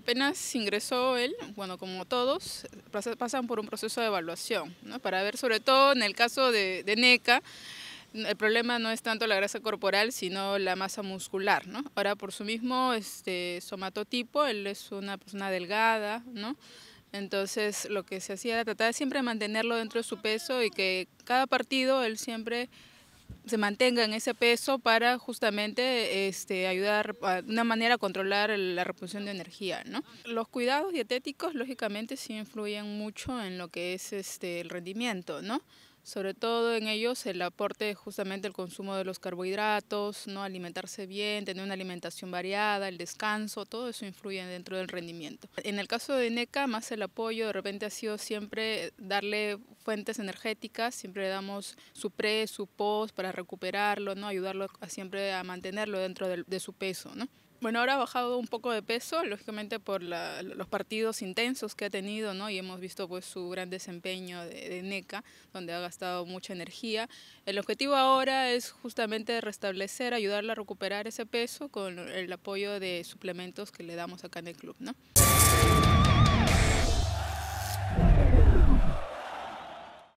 apenas ingresó él, bueno, como todos, pasan por un proceso de evaluación, ¿no? para ver sobre todo en el caso de, NECA, el problema no es tanto la grasa corporal, sino la masa muscular, ¿no? Ahora, por su mismo este, somatotipo, él es una persona delgada, ¿no? Entonces, lo que se hacía era tratar de siempre mantenerlo dentro de su peso y que cada partido él siempre se mantenga en ese peso para justamente este, ayudar a una manera a controlar la reposición de energía. ¿no? Los cuidados dietéticos lógicamente sí influyen mucho en lo que es este, el rendimiento, ¿no? sobre todo en ellos el aporte justamente el consumo de los carbohidratos, no alimentarse bien, tener una alimentación variada, el descanso, todo eso influye dentro del rendimiento. En el caso de NECA, más el apoyo de repente ha sido siempre darle fuentes energéticas, siempre le damos su pre, su post para recuperarlo, ¿no? ayudarlo a, siempre a mantenerlo dentro de, su peso. ¿no? Bueno, ahora ha bajado un poco de peso, lógicamente por los partidos intensos que ha tenido, ¿no? Y hemos visto pues su gran desempeño de, NECA, donde ha gastado mucha energía. El objetivo ahora es justamente restablecer, ayudarla a recuperar ese peso con el apoyo de suplementos que le damos acá en el club, ¿no?